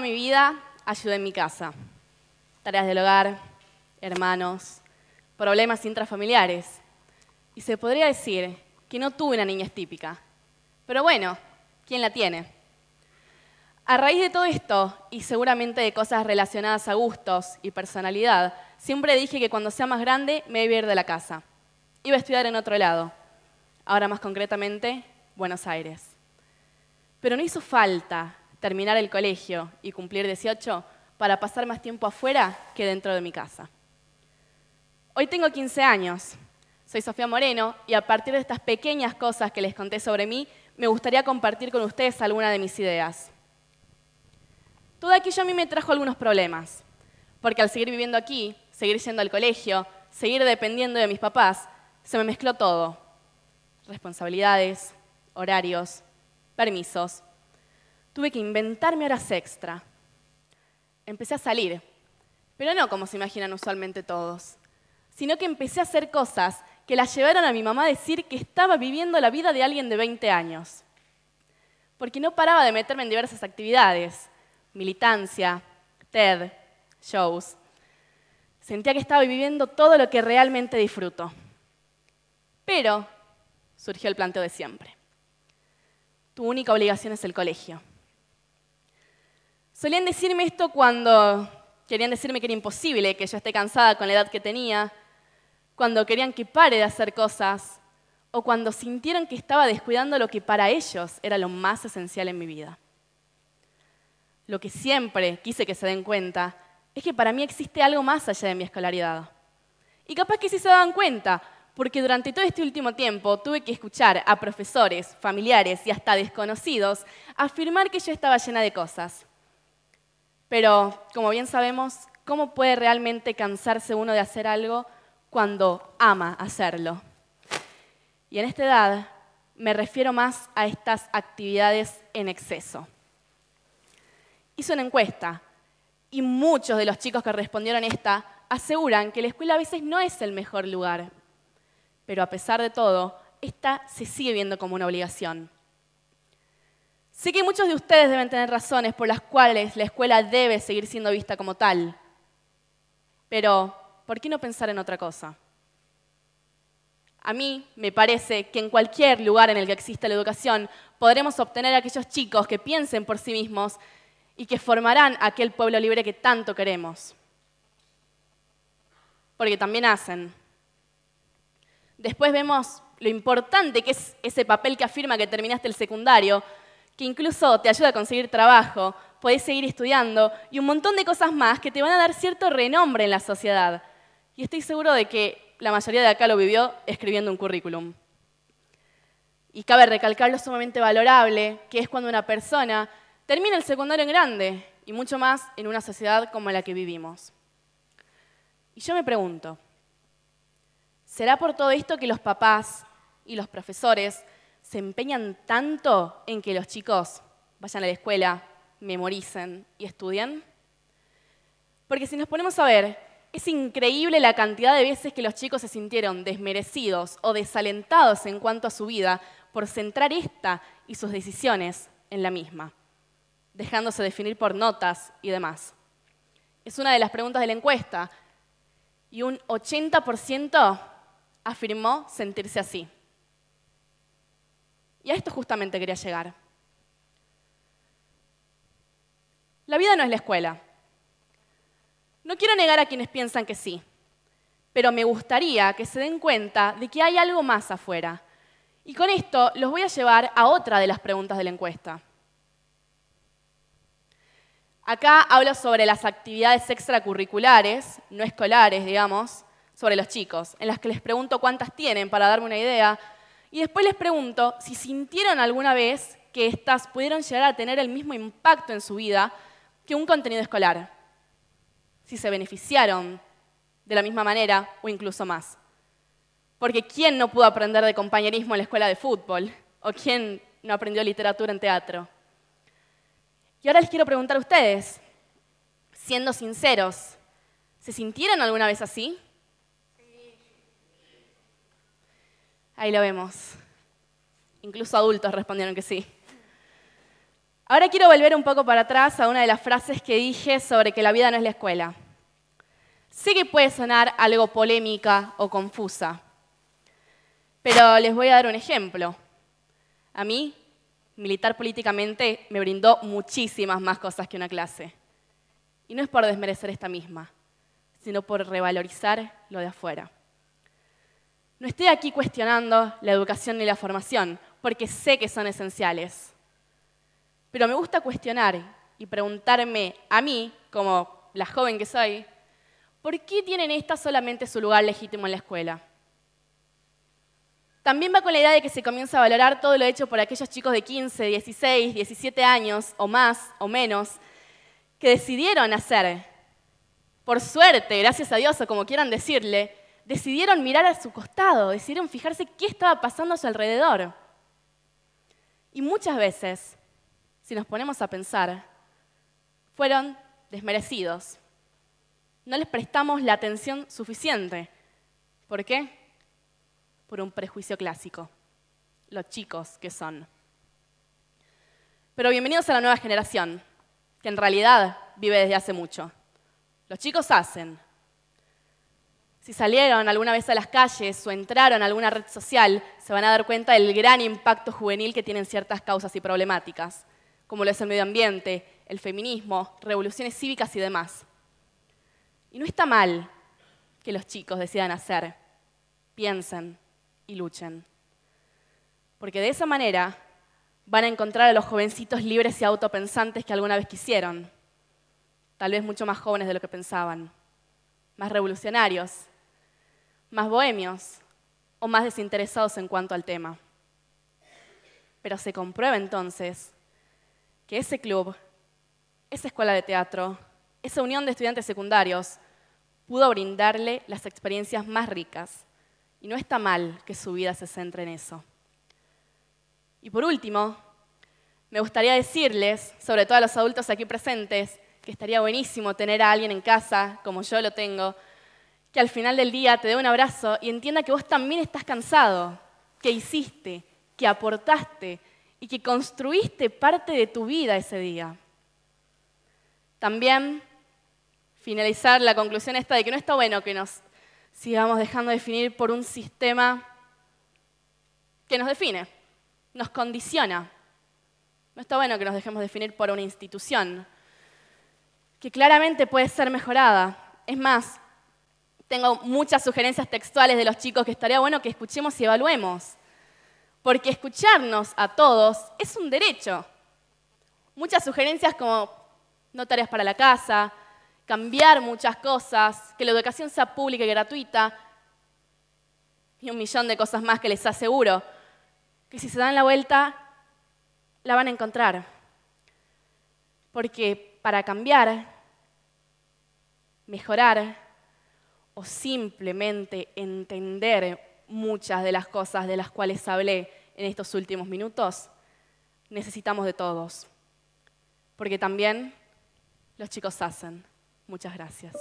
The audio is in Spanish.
mi vida ayudé en mi casa. Tareas del hogar, hermanos, problemas intrafamiliares. Y se podría decir que no tuve una niñez típica. Pero bueno, ¿quién la tiene? A raíz de todo esto, y seguramente de cosas relacionadas a gustos y personalidad, siempre dije que cuando sea más grande me iba a ir de la casa. Iba a estudiar en otro lado. Ahora más concretamente, Buenos Aires. Pero no hizo falta terminar el colegio y cumplir 18 para pasar más tiempo afuera que dentro de mi casa. Hoy tengo 15 años, soy Sofía Moreno y a partir de estas pequeñas cosas que les conté sobre mí, me gustaría compartir con ustedes alguna de mis ideas. Todo aquello a mí me trajo algunos problemas, porque al seguir viviendo aquí, seguir yendo al colegio, seguir dependiendo de mis papás, se me mezcló todo. Responsabilidades, horarios, permisos, tuve que inventarme horas extra. Empecé a salir, pero no como se imaginan usualmente todos, sino que empecé a hacer cosas que las llevaron a mi mamá a decir que estaba viviendo la vida de alguien de 20 años. Porque no paraba de meterme en diversas actividades, militancia, TED, shows. Sentía que estaba viviendo todo lo que realmente disfruto. Pero surgió el planteo de siempre. Tu única obligación es el colegio. Solían decirme esto cuando querían decirme que era imposible que yo esté cansada con la edad que tenía, cuando querían que pare de hacer cosas o cuando sintieron que estaba descuidando lo que para ellos era lo más esencial en mi vida. Lo que siempre quise que se den cuenta es que para mí existe algo más allá de mi escolaridad. Y capaz que sí se daban cuenta, porque durante todo este último tiempo tuve que escuchar a profesores, familiares y hasta desconocidos afirmar que yo estaba llena de cosas, pero, como bien sabemos, ¿cómo puede realmente cansarse uno de hacer algo cuando ama hacerlo? Y en esta edad me refiero más a estas actividades en exceso. Hice una encuesta y muchos de los chicos que respondieron esta aseguran que la escuela a veces no es el mejor lugar. Pero a pesar de todo, esta se sigue viendo como una obligación. Sé que muchos de ustedes deben tener razones por las cuales la escuela debe seguir siendo vista como tal, pero ¿por qué no pensar en otra cosa? A mí me parece que en cualquier lugar en el que exista la educación podremos obtener a aquellos chicos que piensen por sí mismos y que formarán aquel pueblo libre que tanto queremos. Porque también hacen. Después vemos lo importante que es ese papel que afirma que terminaste el secundario que incluso te ayuda a conseguir trabajo, podés seguir estudiando y un montón de cosas más que te van a dar cierto renombre en la sociedad. Y estoy seguro de que la mayoría de acá lo vivió escribiendo un currículum. Y cabe recalcar lo sumamente valorable que es cuando una persona termina el secundario en grande y mucho más en una sociedad como la que vivimos. Y yo me pregunto, ¿será por todo esto que los papás y los profesores se empeñan tanto en que los chicos vayan a la escuela, memoricen y estudien? Porque si nos ponemos a ver, es increíble la cantidad de veces que los chicos se sintieron desmerecidos o desalentados en cuanto a su vida por centrar esta y sus decisiones en la misma, dejándose definir por notas y demás. Es una de las preguntas de la encuesta y un 80% afirmó sentirse así. Y a esto justamente quería llegar. La vida no es la escuela. No quiero negar a quienes piensan que sí, pero me gustaría que se den cuenta de que hay algo más afuera. Y con esto los voy a llevar a otra de las preguntas de la encuesta. Acá hablo sobre las actividades extracurriculares, no escolares, digamos, sobre los chicos, en las que les pregunto cuántas tienen para darme una idea y después les pregunto si sintieron alguna vez que estas pudieron llegar a tener el mismo impacto en su vida que un contenido escolar. Si se beneficiaron de la misma manera o incluso más. Porque ¿quién no pudo aprender de compañerismo en la escuela de fútbol? ¿O quién no aprendió literatura en teatro? Y ahora les quiero preguntar a ustedes, siendo sinceros, ¿se sintieron alguna vez así? Ahí lo vemos. Incluso adultos respondieron que sí. Ahora quiero volver un poco para atrás a una de las frases que dije sobre que la vida no es la escuela. Sé que puede sonar algo polémica o confusa, pero les voy a dar un ejemplo. A mí, militar políticamente me brindó muchísimas más cosas que una clase. Y no es por desmerecer esta misma, sino por revalorizar lo de afuera. No estoy aquí cuestionando la educación ni la formación, porque sé que son esenciales. Pero me gusta cuestionar y preguntarme a mí, como la joven que soy, ¿por qué tienen esta solamente su lugar legítimo en la escuela? También va con la idea de que se comienza a valorar todo lo hecho por aquellos chicos de 15, 16, 17 años o más o menos que decidieron hacer, por suerte, gracias a Dios o como quieran decirle, decidieron mirar a su costado, decidieron fijarse qué estaba pasando a su alrededor. Y muchas veces, si nos ponemos a pensar, fueron desmerecidos. No les prestamos la atención suficiente. ¿Por qué? Por un prejuicio clásico. Los chicos que son. Pero bienvenidos a la nueva generación, que en realidad vive desde hace mucho. Los chicos hacen, si salieron alguna vez a las calles o entraron a alguna red social, se van a dar cuenta del gran impacto juvenil que tienen ciertas causas y problemáticas, como lo es el medio ambiente, el feminismo, revoluciones cívicas y demás. Y no está mal que los chicos decidan hacer, piensen y luchen. Porque de esa manera van a encontrar a los jovencitos libres y autopensantes que alguna vez quisieron. Tal vez mucho más jóvenes de lo que pensaban, más revolucionarios más bohemios o más desinteresados en cuanto al tema. Pero se comprueba entonces que ese club, esa escuela de teatro, esa unión de estudiantes secundarios pudo brindarle las experiencias más ricas. Y no está mal que su vida se centre en eso. Y por último, me gustaría decirles, sobre todo a los adultos aquí presentes, que estaría buenísimo tener a alguien en casa, como yo lo tengo, que al final del día te dé un abrazo y entienda que vos también estás cansado, que hiciste, que aportaste y que construiste parte de tu vida ese día. También finalizar la conclusión esta de que no está bueno que nos sigamos dejando definir por un sistema que nos define, nos condiciona. No está bueno que nos dejemos definir por una institución que claramente puede ser mejorada. Es más, tengo muchas sugerencias textuales de los chicos que estaría bueno que escuchemos y evaluemos. Porque escucharnos a todos es un derecho. Muchas sugerencias como no tareas para la casa, cambiar muchas cosas, que la educación sea pública y gratuita, y un millón de cosas más que les aseguro, que si se dan la vuelta, la van a encontrar. Porque para cambiar, mejorar, o simplemente entender muchas de las cosas de las cuales hablé en estos últimos minutos, necesitamos de todos. Porque también los chicos hacen. Muchas gracias.